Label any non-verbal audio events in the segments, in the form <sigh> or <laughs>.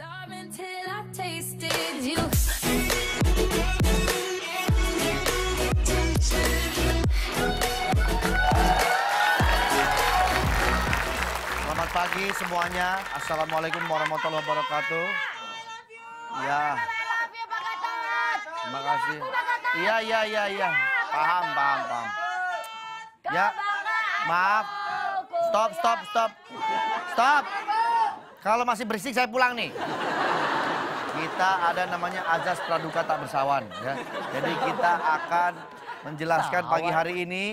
Selamat pagi semuanya. Assalamualaikum warahmatullahi wabarakatuh. Ya. Terima kasih. Iya, iya, iya, iya. Paham, paham, paham. Ya. Maaf. Stop, stop, stop. Stop. Kalau masih berisik saya pulang nih. Kita ada namanya azas praduka tak bersawan ya. Jadi kita akan menjelaskan pagi hari ini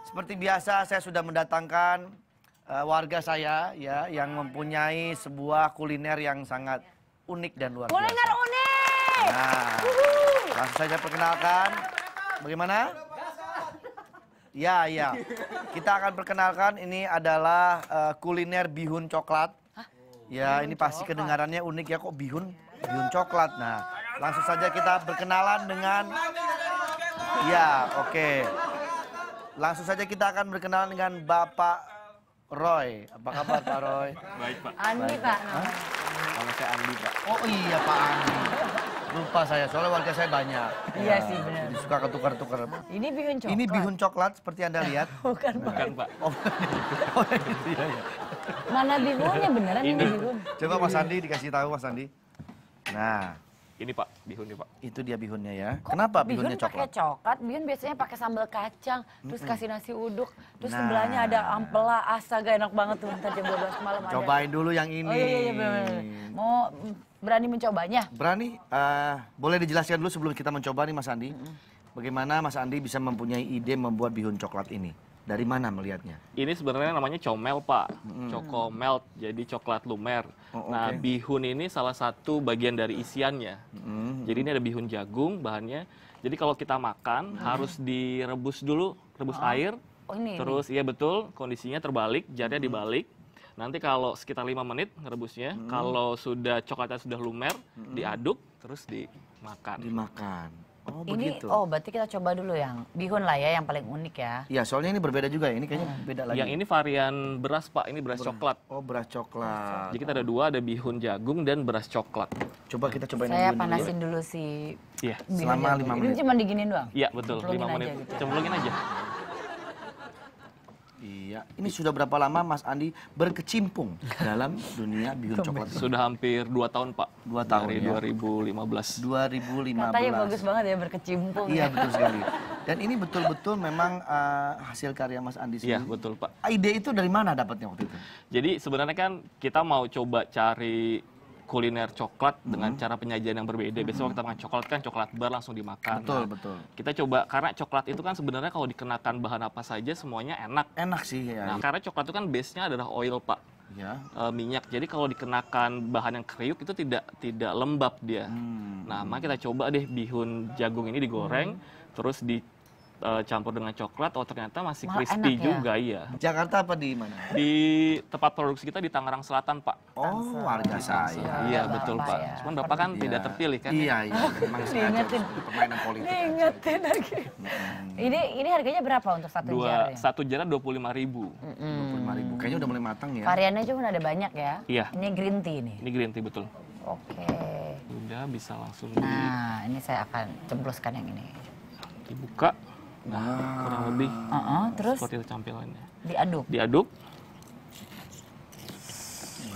seperti biasa saya sudah mendatangkan uh, warga saya ya yang mempunyai sebuah kuliner yang sangat unik dan luar biasa. Kuliner unik. Nah, langsung saja perkenalkan. Bagaimana? Ya, ya. Kita akan perkenalkan ini adalah uh, kuliner bihun coklat. Ya, ini pasti kedengarannya unik ya kok bihun, bihun coklat. Nah, langsung saja kita berkenalan dengan Ya, oke. Okay. Langsung saja kita akan berkenalan dengan Bapak Roy. Apa kabar Pak Roy? Baik, Pak. Andi, Pak. Kalau saya Andi, Pak. Oh iya, Pak Andi. Lupa saya, soalnya warga saya banyak. Iya ya, sih benar. suka ketukar-tukar. Ini bihun coklat. Ini bihun coklat seperti Anda lihat. <laughs> Bukan, Bukan, Pak. Oh, <laughs> oh iya, iya, iya. Mana bihunnya beneran ini, ini bihun. Coba Mas Andi dikasih tahu Mas Andi. Nah, ini Pak, bihun nih Pak. Itu dia bihunnya ya. Kok Kenapa bihun bihunnya coklat? pakai coklat, bihun biasanya pakai sambal kacang, terus kasih nasi uduk, terus nah. sebelahnya ada ampela, astaga enak banget tuh ntar jam 12 malam. Cobain ada. dulu yang ini. Oh iya, iya, iya bener Mau Berani mencobanya? Berani. Uh, boleh dijelaskan dulu sebelum kita mencoba nih Mas Andi. Mm -hmm. Bagaimana Mas Andi bisa mempunyai ide membuat bihun coklat ini? Dari mana melihatnya? Ini sebenarnya namanya comel, Pak. Mm. Coko melt, jadi coklat lumer. Oh, okay. Nah, bihun ini salah satu bagian dari isiannya. Mm. Jadi ini ada bihun jagung bahannya. Jadi kalau kita makan mm. harus direbus dulu, rebus oh. air. Oh, ini, terus ini. iya betul, kondisinya terbalik, jadinya mm. dibalik Nanti kalau sekitar 5 menit ngerebusnya, hmm. kalau sudah coklatnya sudah lumer, hmm. diaduk terus dimakan. Dimakan. Oh, ini begitu. oh berarti kita coba dulu yang bihun lah ya yang paling unik ya. Iya, soalnya ini berbeda juga ya. Ini kayaknya hmm. beda lagi. Yang ini varian beras, Pak. Ini beras, beras. coklat. Oh, beras coklat. Jadi kita ada dua, ada bihun jagung dan beras coklat. Coba kita coba Saya dulu. panasin dulu, ya. dulu si Iya. Selama 5 menit. Ini cuma diginin doang. Iya, betul. lima 5 menit. Coba gitu. Ya. Cemplungin aja. Ya, Ini sudah berapa lama Mas Andi berkecimpung dalam dunia bihun coklat? Sudah hampir dua tahun Pak. Dua tahun Dari ya. 2015. 2015. Katanya bagus banget ya berkecimpung. Iya ya. betul sekali. Dan ini betul-betul memang uh, hasil karya Mas Andi iya, sendiri. Iya betul Pak. Ide itu dari mana dapatnya waktu itu? Jadi sebenarnya kan kita mau coba cari kuliner coklat hmm. dengan cara penyajian yang berbeda. Biasanya kita makan hmm. coklat kan coklat bar langsung dimakan. Nah, betul, nah, betul. Kita coba karena coklat itu kan sebenarnya kalau dikenakan bahan apa saja semuanya enak. Enak sih ya. Nah, karena coklat itu kan base-nya adalah oil, Pak ya. E, minyak. Jadi kalau dikenakan bahan yang kriuk itu tidak tidak lembab dia. Hmm. Nah, maka kita coba deh bihun jagung ini digoreng, hmm. terus di uh, campur dengan coklat, oh ternyata masih Malah crispy ya. juga ya? Jakarta apa di mana? Di tempat produksi kita di Tangerang Selatan, Pak. Oh, warga saya. Iya, betul, Pak. Ya. Cuman Bapak kan ya. tidak terpilih kan? Iya, iya. Memang ingetin permainan politik. lagi. Hmm. Ini ini harganya berapa untuk satu Dua, jar? Ya? Satu jar dua puluh lima ribu. Mm -hmm. ribu. Kayaknya udah mulai matang ya. Variannya cuma ada banyak ya. Iya. Ini green tea nih. Ini green tea betul. Oke. Okay. Udah bisa langsung. Nah, di... ini saya akan cemploskan yang ini. Dibuka. Nah, kurang lebih uh -uh, terus seperti itu campilannya. Diaduk. Diaduk.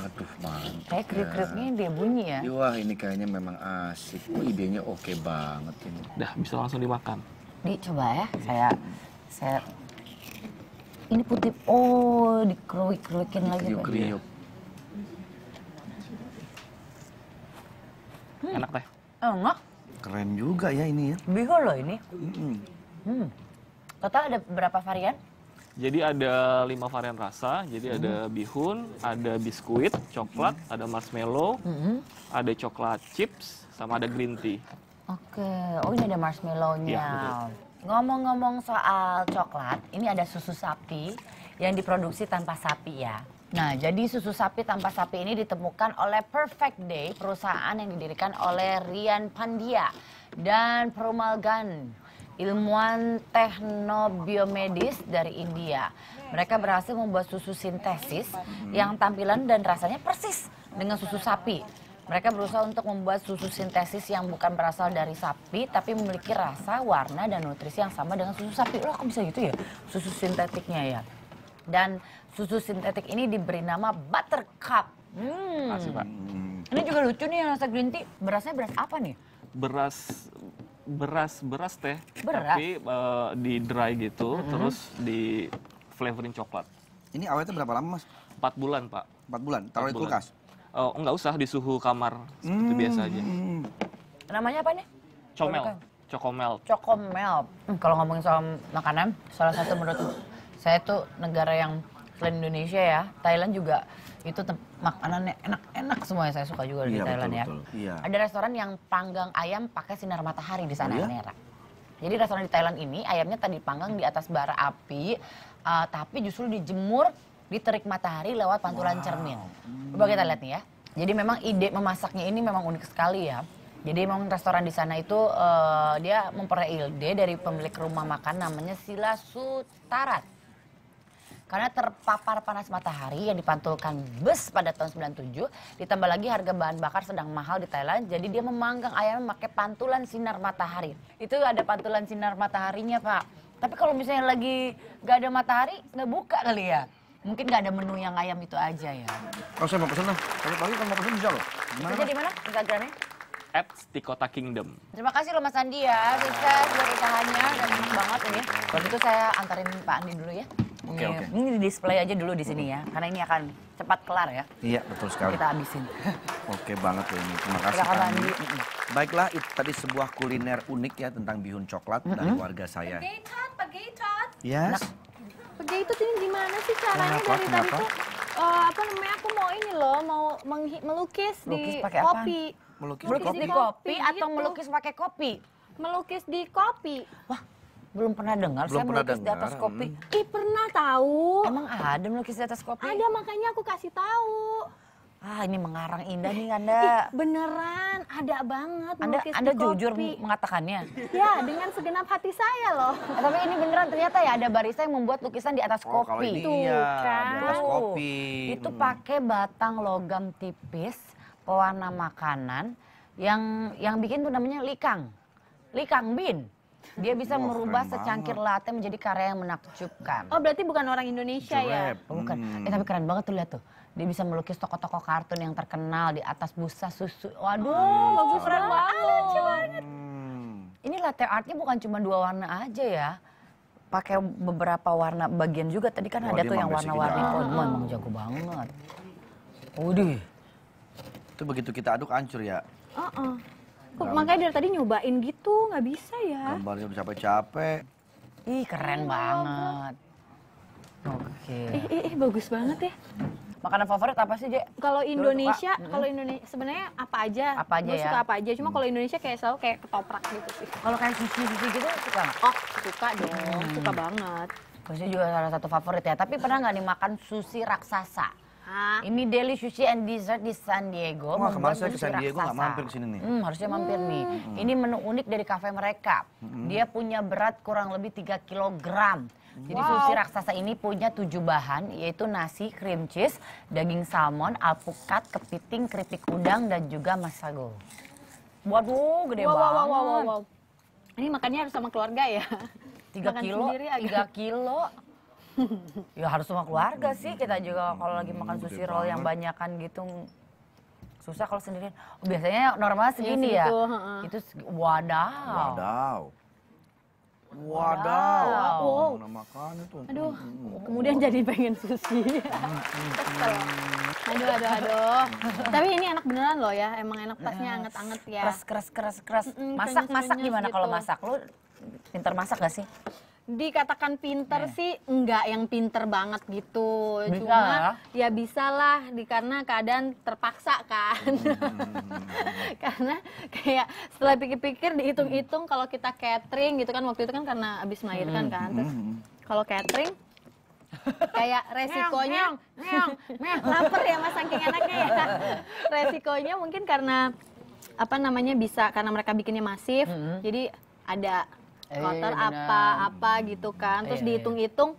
Aduh, mantap. Kayak kriuk-kriuknya dia bunyi ya. Iya, wah, ini kayaknya memang asik. Oh, idenya oke okay banget ini. Dah, bisa langsung dimakan. Di, coba ya. Saya saya ini putih. Oh, dikeruik-keruikin lagi. Kriuk-kriuk. Hmm. Enak teh. Enak. Keren juga ya ini ya. Bihol loh ini. Mm -mm. Hmm. Total ada berapa varian? Jadi ada lima varian rasa. Jadi hmm. ada bihun, ada biskuit, coklat, hmm. ada marshmallow, hmm. ada coklat chips, sama ada green tea. Oke, oh ini ada marshmallownya. Ya, Ngomong-ngomong soal coklat, ini ada susu sapi yang diproduksi tanpa sapi ya. Nah, jadi susu sapi tanpa sapi ini ditemukan oleh Perfect Day, perusahaan yang didirikan oleh Rian Pandia dan Perumalgan ilmuwan teknobiomedis dari India. Mereka berhasil membuat susu sintesis yang tampilan dan rasanya persis dengan susu sapi. Mereka berusaha untuk membuat susu sintesis yang bukan berasal dari sapi, tapi memiliki rasa, warna, dan nutrisi yang sama dengan susu sapi. Loh kok bisa gitu ya susu sintetiknya ya? Dan susu sintetik ini diberi nama buttercup. Hmm. Pak. Ini juga lucu nih yang rasa green tea. Berasnya beras apa nih? beras beras beras teh beras. tapi uh, di dry gitu mm -hmm. terus di flavoring coklat ini awetnya berapa lama mas empat bulan pak empat bulan taruh di kulkas uh, eh, nggak usah di suhu kamar seperti mm -hmm. biasa aja namanya apa nih comel cokomel cokomel hmm, kalau ngomongin soal makanan salah satu menurut saya tuh negara yang selain Indonesia ya Thailand juga itu makanannya enak-enak semua semuanya saya suka juga di iya, Thailand betul, ya. Betul. Iya. Ada restoran yang panggang ayam pakai sinar matahari di sana oh, iya? Jadi restoran di Thailand ini ayamnya tadi panggang di atas bara api, uh, tapi justru dijemur di terik matahari lewat pantulan wow. cermin. Hmm. Coba kita lihat nih ya. Jadi memang ide memasaknya ini memang unik sekali ya. Jadi memang restoran di sana itu uh, dia memperoleh ide dari pemilik rumah makan namanya Sila Sutarat. Karena terpapar panas matahari yang dipantulkan bus pada tahun 97, ditambah lagi harga bahan bakar sedang mahal di Thailand, jadi dia memanggang ayam pakai pantulan sinar matahari. Itu ada pantulan sinar mataharinya, Pak. Tapi kalau misalnya lagi nggak ada matahari, nggak buka kali ya. Mungkin nggak ada menu yang ayam itu aja ya. oh, saya mau pesan lah. Kalau pagi kan mau pesan bisa loh. Bisa di mana? Instagramnya? At Stikota Kingdom. Terima kasih loh Mas Andi ya, sukses buat usahanya dan enak banget ini. Kalau itu saya antarin Pak Andi dulu ya. Oke, oke. Ini di display aja dulu di sini ya, karena ini akan cepat kelar ya. Iya, betul sekali. Kita habisin. <laughs> oke banget loh ya, ini. Terima kasih kasih. Baiklah, itu tadi sebuah kuliner unik ya tentang bihun coklat mm dari warga saya. Pegaitot, pegaitot. Yes. Nah, pegaitot ini gimana sih caranya kenapa, dari kenapa? tadi tuh? Uh, apa namanya aku mau ini loh mau melukis, melukis di kopi melukis, melukis di kopi, di kopi atau melukis gitu. pakai kopi melukis di kopi wah belum pernah dengar Belum saya pernah melukis dengar. di atas kopi. Hmm. Ih, pernah tahu. Emang ada melukis di atas kopi? Ada, makanya aku kasih tahu. Ah, ini mengarang indah nih Anda. Ih, beneran, ada banget Anda, melukis Anda di jujur mengatakannya? Ya, dengan segenap hati saya loh. Ya, tapi ini beneran ternyata ya ada barista yang membuat lukisan di atas oh, kopi. Kalau ini Tuh, iya, kan. di atas kan? kopi. Itu hmm. pakai batang logam tipis, pewarna makanan, yang yang bikin tuh namanya likang. Likang bin. Dia bisa oh, merubah secangkir banget. latte menjadi karya yang menakjubkan. Oh, berarti bukan orang Indonesia Jurep. ya? Oh, bukan. Hmm. Eh, tapi keren banget tuh lihat tuh. Dia bisa melukis tokoh-tokoh kartun yang terkenal di atas busa susu. Waduh, oh, bagus keren ah, banget. Hmm. Ini latte artnya bukan cuma dua warna aja ya pakai beberapa warna bagian juga tadi kan oh, ada tuh yang warna-warni oh, emang jago banget. Udah. Itu begitu kita aduk hancur ya. Uh -uh. Kok makanya dari tadi nyobain gitu, nggak bisa ya. Gambarnya udah capek-capek. Ih, keren oh, banget. Oke. Okay. Ih, ih, ih, bagus banget ya. Makanan favorit apa sih, Jek? Kalau Indonesia, hmm? kalau Indonesia sebenarnya apa aja? Apa aja ya? suka apa aja, cuma hmm. kalau Indonesia kayak selalu kayak ketoprak gitu sih. Kalau kayak sushi sisi gitu suka gak? Oh, suka dong, hmm. suka banget. Sushi juga salah satu favorit ya, tapi pernah nggak nih makan sushi raksasa? Hah? Ini Daily Sushi and Dessert di San Diego. Wah, kemarin saya ke San Diego nggak mampir ke sini nih. Hmm, harusnya mampir nih. Hmm. Ini menu unik dari kafe mereka. Hmm. Dia punya berat kurang lebih 3 kg. Jadi wow. sushi raksasa ini punya tujuh bahan yaitu nasi, cream cheese, daging salmon, alpukat, kepiting, keripik udang dan juga masago. Waduh, gede wow, banget. Wow, wow, wow, wow. Ini makannya harus sama keluarga ya? Tiga kilo, tiga kilo. <laughs> ya harus sama keluarga sih kita juga hmm, kalau lagi makan sushi roll yang banyak kan gitu susah kalau sendirian oh, biasanya normal iya, segini ya, ya. itu wadaw wadaw Wadaw. Wow. makan itu. Aduh, hmm. kemudian jadi pengen sushi. Hmm, hmm, aduh, aduh, aduh. Tapi ini enak beneran loh ya, emang enak pasnya anget-anget ya. Keras, keras, keras, keras. Masak-masak gimana gitu. kalau masak? Lu pinter masak gak sih? dikatakan pinter eh. sih enggak yang pinter banget gitu bisa cuma lah. ya bisa lah di, karena keadaan terpaksa kan hmm. <laughs> karena kayak setelah pikir-pikir dihitung-hitung kalau kita catering gitu kan waktu itu kan karena habis melahirkan hmm. kan hmm. terus kalau catering <laughs> kayak resikonya meong, meong, <laughs> lapar ya mas saking enaknya ya resikonya mungkin karena apa namanya bisa karena mereka bikinnya masif -hmm. jadi ada eh, apa-apa gitu kan. Terus iya, iya. dihitung-hitung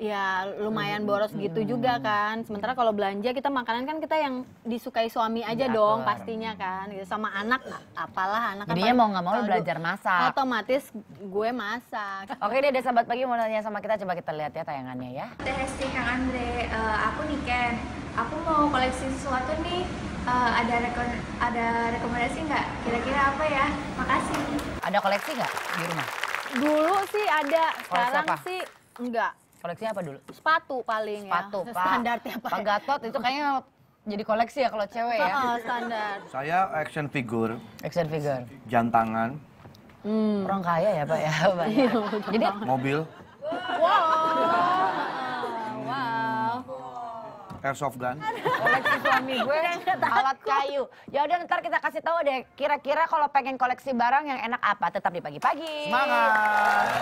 ya lumayan hmm. boros gitu juga hmm. kan. Sementara kalau belanja kita makanan kan kita yang disukai suami aja iya, dong pastinya kan. Gitu, sama anak apalah anak Jadinya kan apa, mau nggak mau belajar masak. Otomatis gue masak. <laughs> Oke deh ada sahabat pagi mau nanya sama kita coba kita lihat ya tayangannya ya. Teh Hesti Kang Andre, eh, aku nih Ken. Aku mau koleksi sesuatu nih. Eh, ada rekom, ada rekomendasi nggak? Kira-kira apa ya? Makasih. Ada koleksi nggak di rumah? Dulu sih ada, sekarang apa? sih enggak. Koleksinya apa dulu? Sepatu paling ya. Sepatu, ya. Pak. Standar tiap Pak Gatot itu kayaknya jadi koleksi ya kalau cewek ya. Oh, standar. Saya action figure. Action figure. Jantangan. Hmm. Orang kaya ya Pak ya. <laughs> Iya, Banyak. jadi mobil. Wow airsoft gun. koleksi suami gue alat kayu. Yaudah udah ntar kita kasih tahu deh kira-kira kalau pengen koleksi barang yang enak apa tetap di pagi-pagi. Semangat.